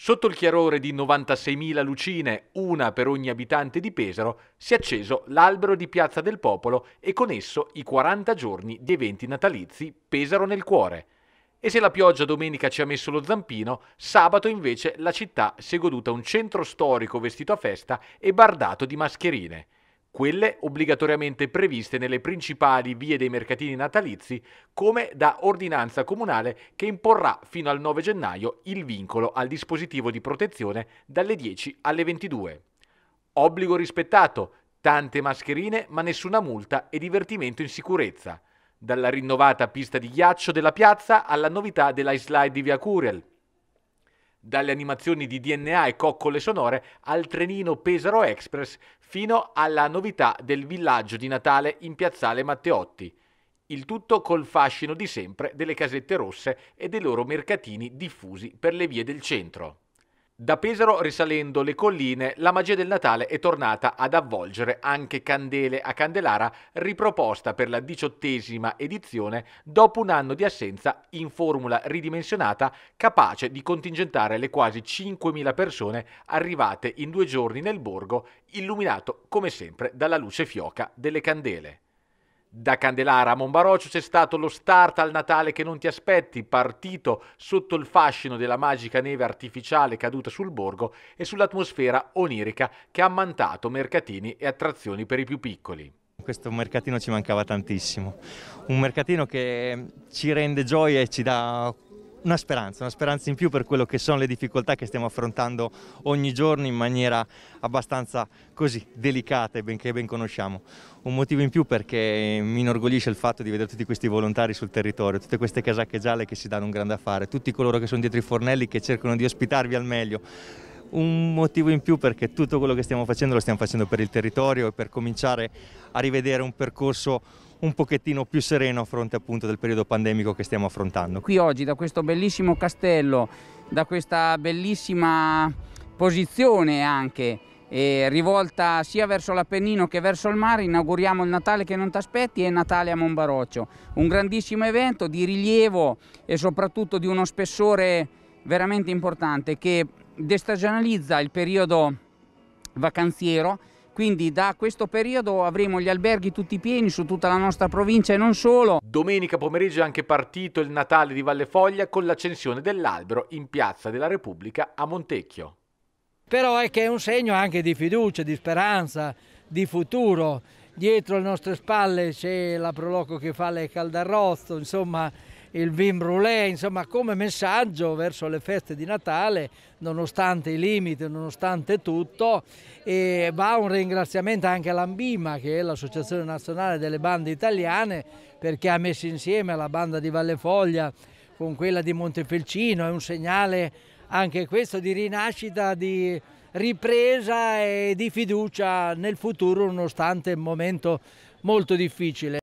Sotto il chiarore di 96.000 lucine, una per ogni abitante di Pesaro, si è acceso l'albero di Piazza del Popolo e con esso i 40 giorni di eventi natalizi Pesaro nel cuore. E se la pioggia domenica ci ha messo lo zampino, sabato invece la città si è goduta un centro storico vestito a festa e bardato di mascherine quelle obbligatoriamente previste nelle principali vie dei mercatini natalizi, come da ordinanza comunale che imporrà fino al 9 gennaio il vincolo al dispositivo di protezione dalle 10 alle 22. Obbligo rispettato, tante mascherine ma nessuna multa e divertimento in sicurezza, dalla rinnovata pista di ghiaccio della piazza alla novità della slide di Via Curiel dalle animazioni di DNA e coccole sonore al trenino Pesaro Express fino alla novità del villaggio di Natale in piazzale Matteotti. Il tutto col fascino di sempre delle casette rosse e dei loro mercatini diffusi per le vie del centro. Da Pesaro, risalendo le colline, la magia del Natale è tornata ad avvolgere anche Candele a Candelara, riproposta per la diciottesima edizione dopo un anno di assenza in formula ridimensionata capace di contingentare le quasi 5.000 persone arrivate in due giorni nel borgo, illuminato come sempre dalla luce fioca delle candele. Da Candelara a Monbaroccio c'è stato lo start al Natale che non ti aspetti, partito sotto il fascino della magica neve artificiale caduta sul borgo e sull'atmosfera onirica che ha ammantato mercatini e attrazioni per i più piccoli. Questo mercatino ci mancava tantissimo, un mercatino che ci rende gioia e ci dà una speranza, una speranza in più per quello che sono le difficoltà che stiamo affrontando ogni giorno in maniera abbastanza così delicata e benché ben conosciamo. Un motivo in più perché mi inorgoglisce il fatto di vedere tutti questi volontari sul territorio, tutte queste casacche gialle che si danno un grande affare, tutti coloro che sono dietro i fornelli che cercano di ospitarvi al meglio un motivo in più perché tutto quello che stiamo facendo lo stiamo facendo per il territorio e per cominciare a rivedere un percorso un pochettino più sereno a fronte appunto del periodo pandemico che stiamo affrontando. Qui oggi da questo bellissimo castello, da questa bellissima posizione anche eh, rivolta sia verso l'Appennino che verso il mare, inauguriamo il Natale che non ti aspetti e Natale a Monbaroccio, un grandissimo evento di rilievo e soprattutto di uno spessore veramente importante che destagionalizza il periodo vacanziero, quindi da questo periodo avremo gli alberghi tutti pieni su tutta la nostra provincia e non solo. Domenica pomeriggio è anche partito il Natale di Valle Foglia con l'accensione dell'albero in Piazza della Repubblica a Montecchio. Però è che è un segno anche di fiducia, di speranza, di futuro. Dietro le nostre spalle c'è la Proloco che fa le caldarrozzo, insomma il vin brûlé, insomma come messaggio verso le feste di Natale, nonostante i limiti, nonostante tutto, e va un ringraziamento anche all'Ambima che è l'Associazione Nazionale delle Bande Italiane perché ha messo insieme la banda di Valle Foglia con quella di Montefelcino, è un segnale anche questo di rinascita, di ripresa e di fiducia nel futuro nonostante un momento molto difficile.